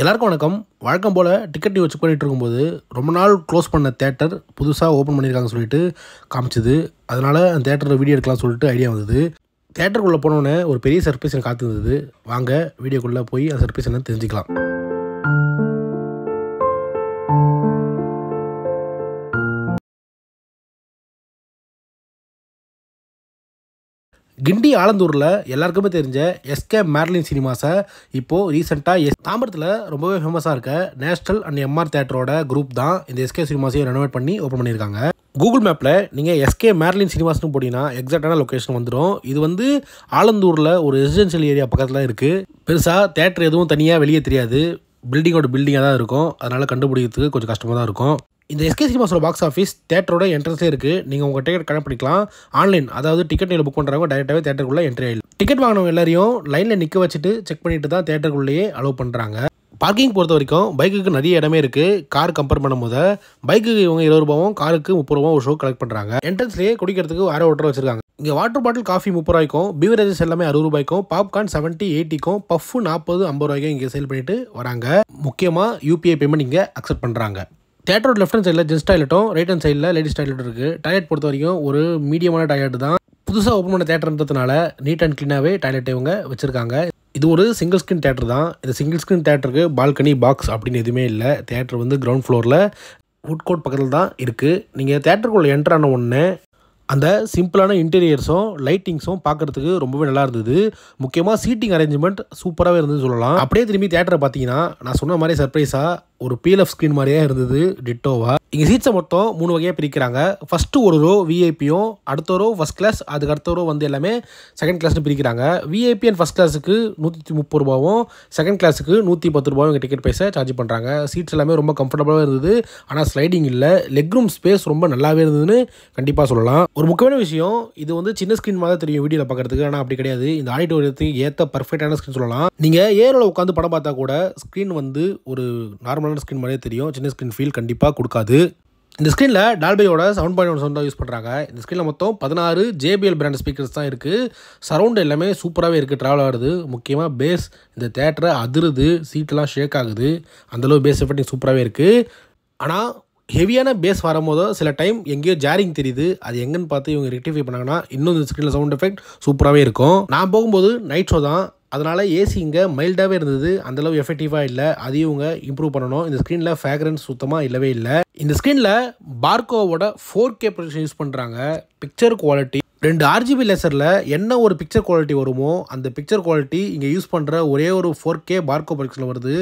எல்லாருக்கும் வணக்கம் வழக்கம் போல் டிக்கெட் நீ வச்சு பண்ணிகிட்டு இருக்கும்போது ரொம்ப நாள் க்ளோஸ் பண்ண தேட்டர் புதுசாக ஓப்பன் பண்ணியிருக்காங்கன்னு சொல்லிட்டு காமிச்சிது அதனால் அந்த தேட்டரில் வீடியோ எடுக்கலாம் சொல்லிட்டு ஐடியா வந்தது தேட்டருக்குள்ளே போனோடனே ஒரு பெரிய சர்ப்ரைஸ் எனக்கு காத்துருந்தது வாங்க வீடியோக்குள்ளே போய் அந்த சர்ப்ரைஸ் என்ன தெரிஞ்சுக்கலாம் கிண்டி ஆலந்தூரில் எல்லாருக்குமே தெரிஞ்ச எஸ்கே மேர்லின் சினிமாஸை இப்போது ரீசெண்டாக எஸ் தாம்பரத்தில் ரொம்பவே ஃபேமஸாக இருக்க நேஷனல் அண்ட் எம்ஆர் தேட்டரோட குரூப் தான் இந்த எஸ்கே சினிமாஸையும் ரெனோவேட் பண்ணி ஓப்பன் பண்ணியிருக்காங்க கூகுள் மேப்பில் நீங்கள் எஸ்கே மேர்லின் சினிமாஸ்னு போட்டிங்கன்னா எக்ஸாக்டான லொக்கேஷன் வந்துடும் இது வந்து ஆலந்தூரில் ஒரு ரெசிடென்ஷியல் ஏரியா பக்கத்தில் இருக்குது பெருசாக தேட்டர் எதுவும் தனியாக வெளியே தெரியாது பில்டிங்கோட பில்டிங்காக தான் இருக்கும் அதனால் கண்டுபிடிக்கிறதுக்கு கொஞ்சம் கஷ்டமாக தான் இருக்கும் இந்த எஸ்கே சினிமாஸோட பாக்ஸ் ஆஃபீஸ் தேட்டரோட என்ட்ரன்ஸே இருக்குது நீங்கள் உங்கள் டிக்கெட் கனெக்ட் பண்ணிக்கலாம் ஆன்லைன் அதாவது டிக்கெட் நீங்கள் புக் பண்ணுறவங்க டேரெக்டாகவே தேட்டருக்குள்ளே என்ட்ரி ஆயிடும் டிக்கெட் வாங்கினவங்க எல்லாரையும் லைனில் நிற்க வச்சுட்டு செக் பண்ணிட்டு தான் தேட்டருக்குள்ளேயே அலோவ் பண்ணுறாங்க பார்க்கிங் பொறுத்த வரைக்கும் பைக்குக்கு நிறைய இடமே இருக்குது கார் கம்பேர் பண்ணும்போது பைக்குக்கு இவங்க இருபது ரூபாவும் காருக்கு முப்பது ரூபாவும் ஒரு ஷோ கலெக்ட் பண்ணுறாங்க என்ட்ரன்ஸ்லேயே குடிக்கிறதுக்கு அரை ஓட்டர் வச்சுருக்காங்க இங்கே வாட்டர் பாட்டில் காஃபி முப்பது ரூபாய்க்கும் பீவரேஜஸ் எல்லாமே அறுபது ரூபாய்க்கும் பாப்கார்ன் செவன்ட்டி எயிட்டிக்கும் பஃப் நாற்பது ஐம்பது ரூபாய்க்கும் இங்கே சேல் பண்ணிட்டு வராங்க முக்கியமாக யூபிஐ பேமெண்ட் இங்கே அக்செப்ட் பண்ணுறாங்க தேட்டரோட லெஃப்ட் ஹேண்ட் சைடில் ஜென்ஸ் டாய்லெட்டும் ரைட் ஹேண்ட் சைடில் லேடிஸ் டாய்லெட் இருக்குது டாய்லெட் பொறுத்த வரைக்கும் ஒரு மீடியமான டாய்லெட் தான் புதுசாக ஓப்பன் பண்ண தேட்டர்ன்றதுனால நீட் அண்ட் க்ளீனாகவே டாய்லெட்டை இவங்க வச்சுருக்காங்க இது ஒரு சிங்கிள் ஸ்க்ரீன் தேட்டர் தான் இந்த சிங்கிள் ஸ்க்ரீன் தேட்டருக்கு பால்கனி பாக்ஸ் அப்படின்னு எதுவுமே இல்லை தேட்டர் வந்து கிரவுண்ட் ஃப்ளோரில் வுட் கோட் பக்கத்தில் தான் இருக்குது நீங்கள் தேட்டருக்குள்ளே என்ட்ரான ஒன்று அந்த சிம்பிளான இன்டீரியர்ஸும் லைட்டிங்ஸும் பார்க்குறதுக்கு ரொம்பவே நல்லா இருந்தது முக்கியமாக சீட்டிங் அரேஞ்ச்மெண்ட் சூப்பராகவே இருந்ததுன்னு சொல்லலாம் அப்படியே திரும்பி தேட்டரை பார்த்தீங்கன்னா நான் சொன்ன மாதிரி சர்ப்ரைஸாக ஒரு பீல் ஆஃப் ஸ்க்ரீன் மாதிரியே இருந்தது டிட்டோவா இங்கே சீட்ஸை மொத்தம் மூணு வகையாக பிரிக்கிறாங்க ஃபஸ்ட்டு ஒரு ரோ விஐபியும் அடுத்த ரோ ஃபஸ்ட் கிளாஸ் அதுக்கு அடுத்த ரோ வந்து எல்லாமே செகண்ட் கிளாஸ் பிரிக்கிறாங்க விஐபி அண்ட் ஃபஸ்ட் கிளாஸுக்கு நூற்றி முப்பது ரூபாவும் செகண்ட் கிளாஸுக்கு நூற்றி பத்து ரூபாவும் இங்கே டிக்கெட் பைசா சார்ஜ் பண்ணுறாங்க சீட்ஸ் எல்லாமே ரொம்ப கம்ஃபர்டபுளாக இருந்தது ஆனால் ஸ்லைடிங் இல்லை லெக் ரூம் ஸ்பேஸ் ரொம்ப நல்லாவே இருந்ததுன்னு கண்டிப்பாக சொல்லலாம் ஒரு முக்கியமான விஷயம் இது வந்து சின்ன ஸ்க்ரீன் மாதிரி தெரியும் வீடியோவில் பார்க்கறதுக்கு ஆனால் அப்படி கிடையாது இந்த ஆடிட்டோரியத்துக்கு ஏற்ற பர்ஃபெக்டான ஸ்க்ரீன் சொல்லலாம் நீங்கள் ஏரோவில் உட்காந்து படம் பார்த்தா கூட ஸ்க்ரீன் வந்து ஒரு நார்மல் நார்மலான ஸ்க்ரீன் மாதிரியே தெரியும் சின்ன ஸ்க்ரீன் ஃபீல் கண்டிப்பாக கொடுக்காது இந்த ஸ்க்ரீனில் டால்பையோட செவன் பாயிண்ட் ஒன் சவுண்டாக யூஸ் பண்ணுறாங்க இந்த ஸ்க்ரீனில் மொத்தம் பதினாறு ஜேபிஎல் பிராண்ட் ஸ்பீக்கர்ஸ் தான் இருக்குது சரௌண்ட் எல்லாமே சூப்பராகவே இருக்குது ட்ராவல் ஆகுது முக்கியமாக பேஸ் இந்த தேட்டரை அதிருது சீட்டெலாம் ஷேக் ஆகுது அந்தளவு பேஸ் எஃபெக்டிங் சூப்பராகவே இருக்குது ஆனால் ஹெவியான பேஸ் வரும்போதோ சில டைம் எங்கேயோ ஜாரிங் தெரியுது அது எங்கன்னு பார்த்து இவங்க ரெக்டிஃபை பண்ணாங்கன்னா இன்னும் இந்த ஸ்க்ரீனில் சவுண்ட் எஃபெக்ட் சூப்பராகவே இருக்கும் நான் போகும்போது நைட் ஷோ தான் அதனால் ஏசி இங்கே மைல்டாகவே இருந்தது அந்தளவு எஃபெக்டிவாக இல்லை அதையும் இவங்க இம்ப்ரூவ் பண்ணணும் இந்த ஸ்க்ரீனில் ஃபேக்ரன்ஸ் சுத்தமாக இல்லவே இல்லை இந்த ஸ்க்ரீனில் பார்க்கோவோட ஃபோர் கே ப்ரொஜெக்ஷன் யூஸ் பண்ணுறாங்க பிக்சர் குவாலிட்டி ரெண்டு ஆர்ஜிபி லெசரில் என்ன ஒரு பிக்சர் குவாலிட்டி வருமோ அந்த பிக்சர் குவாலிட்டி இங்கே யூஸ் பண்ணுற ஒரே ஒரு ஃபோர் கே பார்கோ ப்ரொடக்ஷனில் வருது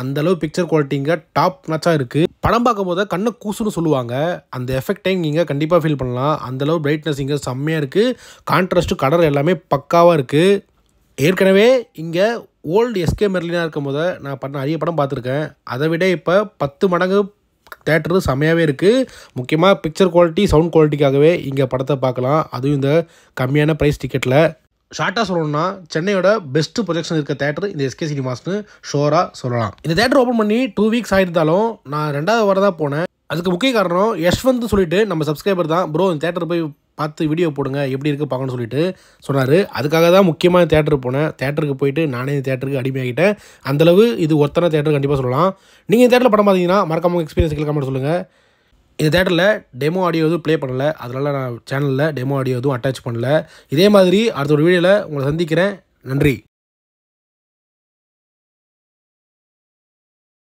அந்தளவு பிக்சர் குவாலிட்டி இங்கே டாப் நச்சாக இருக்குது படம் பார்க்கும்போது கண்ணை கூசுன்னு சொல்லுவாங்க அந்த எஃபெக்டை இங்கே கண்டிப்பாக ஃபீல் பண்ணலாம் அந்தளவு பிரைட்னஸ் இங்கே செம்மையாக இருக்குது கான்ட்ராஸ்ட்டு கலர் எல்லாமே பக்காவாக இருக்குது ஏற்கனவே இங்கே ஓல்டு எஸ்கே மெர்லினாக இருக்கும் போது நான் பண்ண அரிய படம் பார்த்துருக்கேன் அதை விட இப்போ பத்து மடங்கு தேட்டரு செம்மையாகவே இருக்குது முக்கியமாக பிக்சர் குவாலிட்டி சவுண்ட் குவாலிட்டிக்காகவே இங்கே படத்தை பார்க்கலாம் அதுவும் இந்த கம்மியான ப்ரைஸ் டிக்கெட்டில் ஷார்ட்டாக சொல்லணும்னா சென்னையோட பெஸ்ட்டு ப்ரொஜெக்ஷன் இருக்க தேட்டர் இந்த எஸ்கே சினிமாஸ்னு ஷோராக சொல்லலாம் இந்த தேட்டர் ஓப்பன் பண்ணி டூ வீக்ஸ் ஆகிருந்தாலும் நான் ரெண்டாவது வாரம் தான் போனேன் அதுக்கு முக்கிய காரணம் யஷ்வந்த் சொல்லிட்டு நம்ம சப்ஸ்கிரைபர் தான் ப்ரோ இந்த தேட்டர் போய் பார்த்து வீடியோ போடுங்க எப்படி இருக்குது பார்க்கணும்னு சொல்லிட்டு சொன்னார் அதுக்காக தான் முக்கியமாக தேட்டருக்கு போனேன் தேட்டருக்கு போயிட்டு நானே தேட்டருக்கு அடிமையாகிட்டேன் அந்தளவு இது ஒத்தனை தேட்டர் கண்டிப்பாக சொல்லலாம் நீங்கள் தேட்டரில் படம் பார்த்தீங்கன்னா மறக்காம எக்ஸ்பீரியன்ஸ் கமெண்ட் சொல்லுங்கள் இந்த தேட்டரில் டெமோ ஆடியோ எதுவும் ப்ளே பண்ணலை அதனால் நான் சேனலில் டெமோ ஆடியோ எதுவும் அட்டாச் பண்ணல இதே மாதிரி அடுத்த ஒரு வீடியோவில் உங்களை சந்திக்கிறேன் நன்றி